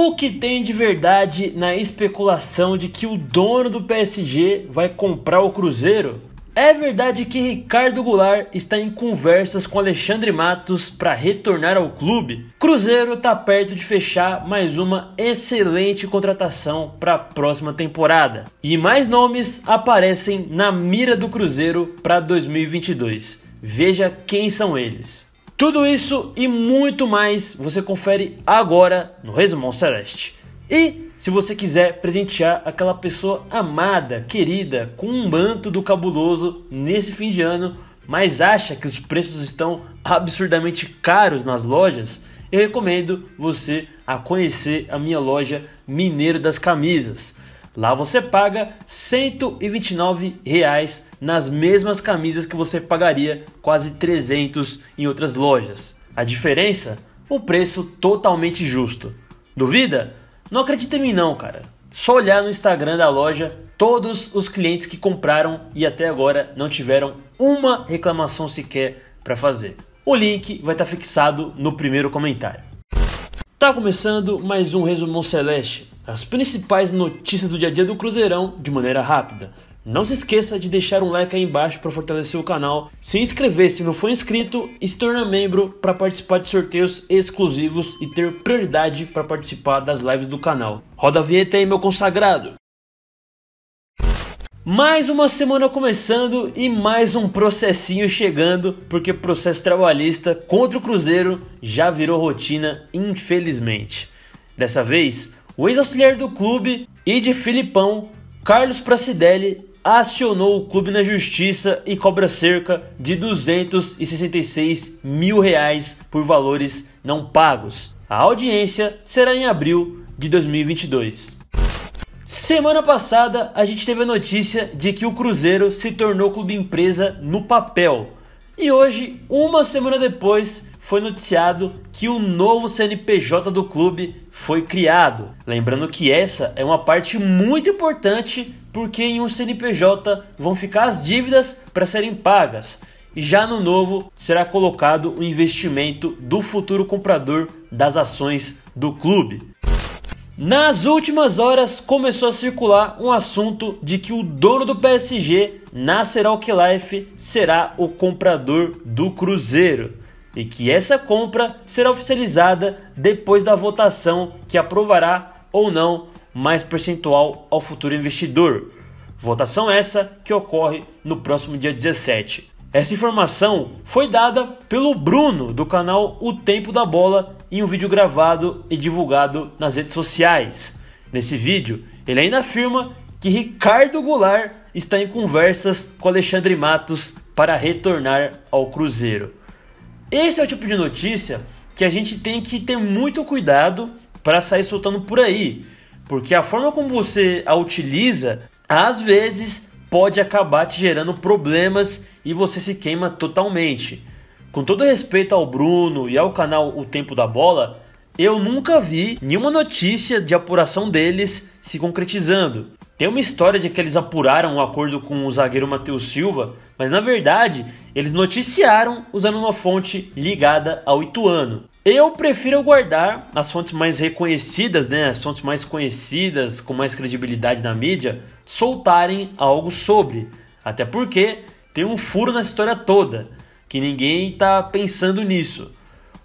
O que tem de verdade na especulação de que o dono do PSG vai comprar o Cruzeiro? É verdade que Ricardo Goulart está em conversas com Alexandre Matos para retornar ao clube? Cruzeiro está perto de fechar mais uma excelente contratação para a próxima temporada. E mais nomes aparecem na mira do Cruzeiro para 2022. Veja quem são eles. Tudo isso e muito mais você confere agora no Resumão Celeste. E se você quiser presentear aquela pessoa amada, querida, com um manto do cabuloso nesse fim de ano, mas acha que os preços estão absurdamente caros nas lojas, eu recomendo você a conhecer a minha loja Mineiro das Camisas. Lá você paga R$ 129,00 nas mesmas camisas que você pagaria quase 300 em outras lojas. A diferença? Um preço totalmente justo. Duvida? Não acredita em mim não, cara. Só olhar no Instagram da loja todos os clientes que compraram e até agora não tiveram uma reclamação sequer para fazer. O link vai estar tá fixado no primeiro comentário. Tá começando mais um Resumão Celeste, as principais notícias do dia a dia do Cruzeirão de maneira rápida. Não se esqueça de deixar um like aí embaixo para fortalecer o canal, se inscrever se não for inscrito e se tornar membro para participar de sorteios exclusivos e ter prioridade para participar das lives do canal. Roda a vinheta aí, meu consagrado! Mais uma semana começando e mais um processinho chegando, porque processo trabalhista contra o Cruzeiro já virou rotina, infelizmente. Dessa vez, o ex-auxiliar do clube e de Filipão, Carlos Pracidelli, acionou o clube na justiça e cobra cerca de 266 mil reais por valores não pagos. A audiência será em abril de 2022. Semana passada a gente teve a notícia de que o Cruzeiro se tornou clube empresa no papel. E hoje, uma semana depois, foi noticiado que o novo CNPJ do clube foi criado. Lembrando que essa é uma parte muito importante porque em um CNPJ vão ficar as dívidas para serem pagas. E já no novo será colocado o investimento do futuro comprador das ações do clube. Nas últimas horas começou a circular um assunto de que o dono do PSG, Nasser Al-Khelaifi, será o comprador do Cruzeiro e que essa compra será oficializada depois da votação que aprovará ou não mais percentual ao futuro investidor. Votação essa que ocorre no próximo dia 17. Essa informação foi dada pelo Bruno do canal O Tempo da Bola em um vídeo gravado e divulgado nas redes sociais. Nesse vídeo, ele ainda afirma que Ricardo Goulart está em conversas com Alexandre Matos para retornar ao Cruzeiro. Esse é o tipo de notícia que a gente tem que ter muito cuidado para sair soltando por aí, porque a forma como você a utiliza às vezes pode acabar te gerando problemas e você se queima totalmente. Com todo respeito ao Bruno e ao canal O Tempo da Bola, eu nunca vi nenhuma notícia de apuração deles se concretizando. Tem uma história de que eles apuraram um acordo com o zagueiro Matheus Silva, mas na verdade eles noticiaram usando uma fonte ligada ao Ituano. Eu prefiro guardar as fontes mais reconhecidas, né, as fontes mais conhecidas, com mais credibilidade na mídia, soltarem algo sobre. Até porque tem um furo na história toda, que ninguém está pensando nisso.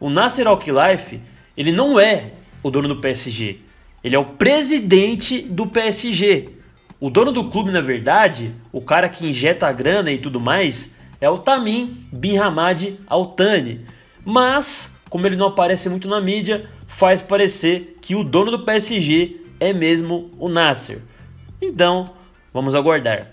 O Nasser Al-Khelaifi, ele não é o dono do PSG. Ele é o presidente do PSG. O dono do clube, na verdade, o cara que injeta a grana e tudo mais, é o Tamim Bin Hamad Al Mas, como ele não aparece muito na mídia, faz parecer que o dono do PSG é mesmo o Nasser. Então, vamos aguardar.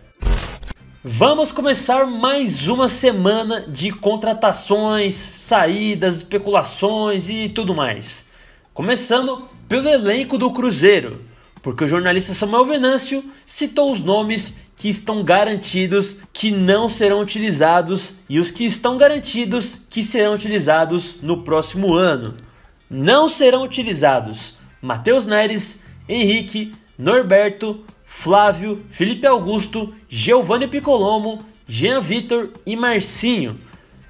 Vamos começar mais uma semana de contratações, saídas, especulações e tudo mais. Começando pelo elenco do Cruzeiro porque o jornalista Samuel Venâncio citou os nomes que estão garantidos que não serão utilizados e os que estão garantidos que serão utilizados no próximo ano. Não serão utilizados Matheus Neres, Henrique, Norberto, Flávio, Felipe Augusto, Giovanni Picolomo, Jean Vitor e Marcinho.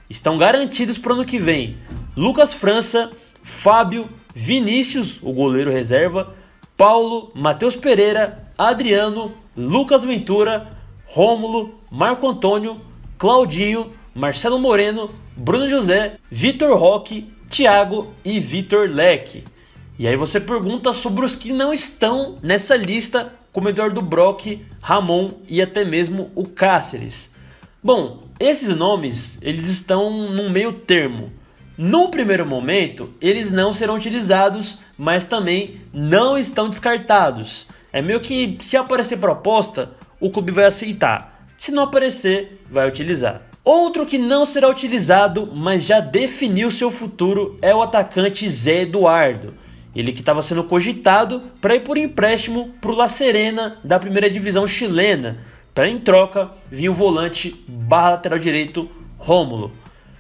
Estão garantidos para o ano que vem Lucas França, Fábio, Vinícius, o goleiro reserva, Paulo, Matheus Pereira, Adriano, Lucas Ventura, Rômulo, Marco Antônio, Claudinho, Marcelo Moreno, Bruno José, Vitor Roque, Thiago e Vitor Leque. E aí você pergunta sobre os que não estão nessa lista, como Eduardo Brock, Ramon e até mesmo o Cáceres. Bom, esses nomes eles estão num meio termo. No primeiro momento, eles não serão utilizados, mas também não estão descartados. É meio que se aparecer proposta, o clube vai aceitar. Se não aparecer, vai utilizar. Outro que não será utilizado, mas já definiu seu futuro, é o atacante Zé Eduardo. Ele que estava sendo cogitado para ir por empréstimo para o La Serena da primeira divisão chilena, para em troca vir o volante barra lateral direito Rômulo.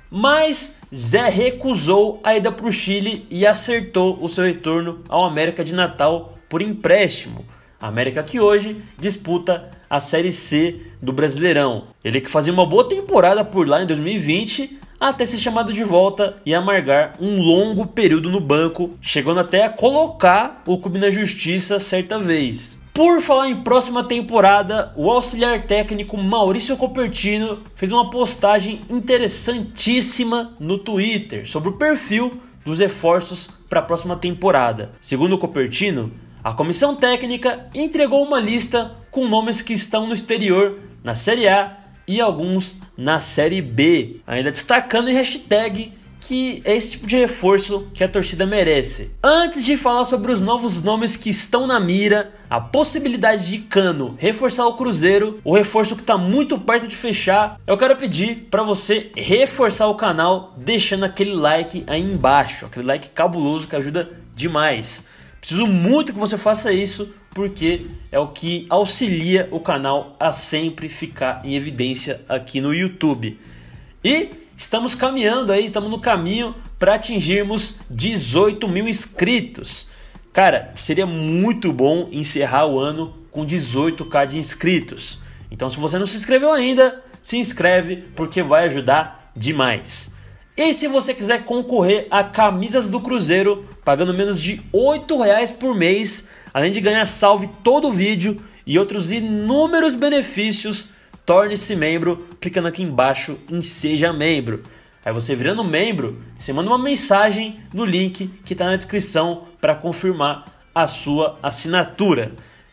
Mas Zé recusou a ida para o Chile e acertou o seu retorno ao América de Natal por empréstimo. América que hoje disputa a Série C do Brasileirão. Ele que fazia uma boa temporada por lá em 2020 até ser chamado de volta e amargar um longo período no banco, chegando até a colocar o clube na justiça certa vez. Por falar em próxima temporada, o auxiliar técnico Maurício Copertino fez uma postagem interessantíssima no Twitter sobre o perfil dos reforços para a próxima temporada. Segundo Copertino, a comissão técnica entregou uma lista com nomes que estão no exterior na Série A e alguns na Série B, ainda destacando em hashtag que é esse tipo de reforço que a torcida merece. Antes de falar sobre os novos nomes que estão na mira, a possibilidade de Cano reforçar o Cruzeiro, o reforço que está muito perto de fechar, eu quero pedir para você reforçar o canal deixando aquele like aí embaixo, aquele like cabuloso que ajuda demais. Preciso muito que você faça isso porque é o que auxilia o canal a sempre ficar em evidência aqui no YouTube. E Estamos caminhando aí, estamos no caminho para atingirmos 18 mil inscritos. Cara, seria muito bom encerrar o ano com 18k de inscritos. Então, se você não se inscreveu ainda, se inscreve porque vai ajudar demais. E se você quiser concorrer a camisas do Cruzeiro, pagando menos de R$ reais por mês, além de ganhar salve todo o vídeo e outros inúmeros benefícios, torne-se membro, clicando aqui embaixo em seja membro. Aí você virando membro, você manda uma mensagem no link que está na descrição para confirmar a sua assinatura.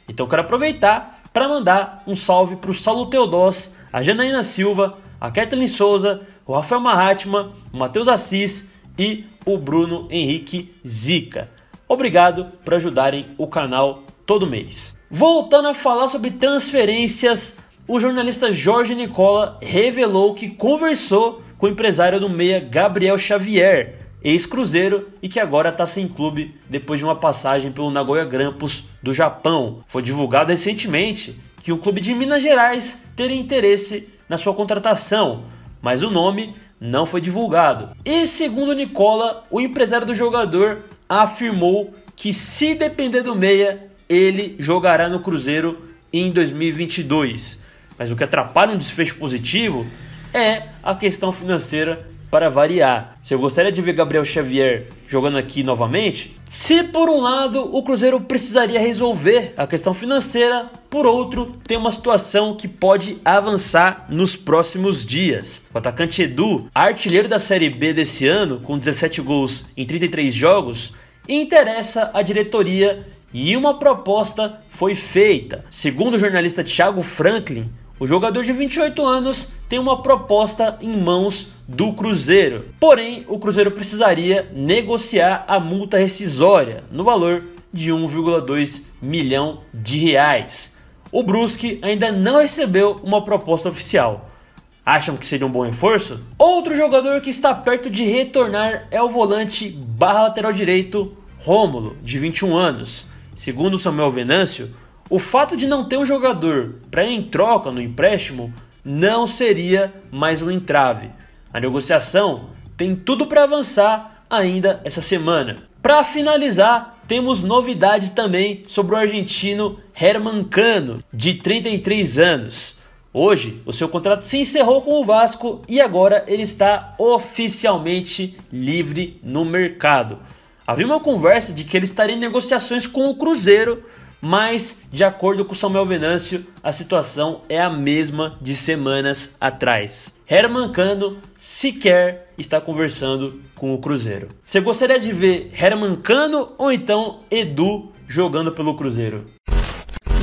Então quero aproveitar para mandar um salve para o Saulo Teodós, a Janaína Silva, a Kathleen Souza, o Rafael Mahatma, o Matheus Assis e o Bruno Henrique Zica. Obrigado por ajudarem o canal todo mês. Voltando a falar sobre transferências o jornalista Jorge Nicola revelou que conversou com o empresário do meia Gabriel Xavier, ex-cruzeiro e que agora está sem clube depois de uma passagem pelo Nagoya Grampus do Japão. Foi divulgado recentemente que o clube de Minas Gerais teria interesse na sua contratação, mas o nome não foi divulgado. E segundo Nicola, o empresário do jogador afirmou que se depender do meia, ele jogará no Cruzeiro em 2022. Mas o que atrapalha um desfecho positivo é a questão financeira para variar. Se eu gostaria de ver Gabriel Xavier jogando aqui novamente, se por um lado o Cruzeiro precisaria resolver a questão financeira, por outro, tem uma situação que pode avançar nos próximos dias. O atacante Edu, artilheiro da Série B desse ano, com 17 gols em 33 jogos, interessa a diretoria e uma proposta foi feita. Segundo o jornalista Thiago Franklin, o jogador de 28 anos tem uma proposta em mãos do Cruzeiro. Porém, o Cruzeiro precisaria negociar a multa rescisória no valor de 1,2 milhão de reais. O Brusque ainda não recebeu uma proposta oficial. Acham que seria um bom reforço? Outro jogador que está perto de retornar é o volante barra lateral direito Rômulo, de 21 anos. Segundo Samuel Venâncio, o fato de não ter um jogador para em troca no empréstimo não seria mais um entrave. A negociação tem tudo para avançar ainda essa semana. Para finalizar, temos novidades também sobre o argentino Herman Cano, de 33 anos. Hoje, o seu contrato se encerrou com o Vasco e agora ele está oficialmente livre no mercado. Havia uma conversa de que ele estaria em negociações com o Cruzeiro, mas, de acordo com Samuel Venâncio, a situação é a mesma de semanas atrás. Herman Cano sequer está conversando com o Cruzeiro. Você gostaria de ver Herman Cano ou então Edu jogando pelo Cruzeiro?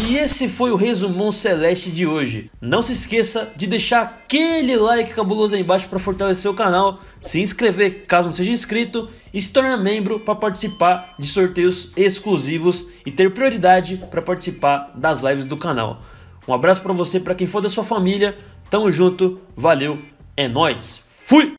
E esse foi o resumão celeste de hoje. Não se esqueça de deixar aquele like cabuloso aí embaixo para fortalecer o canal, se inscrever caso não seja inscrito e se tornar membro para participar de sorteios exclusivos e ter prioridade para participar das lives do canal. Um abraço para você, para quem for da sua família. Tamo junto, valeu, é nós. Fui.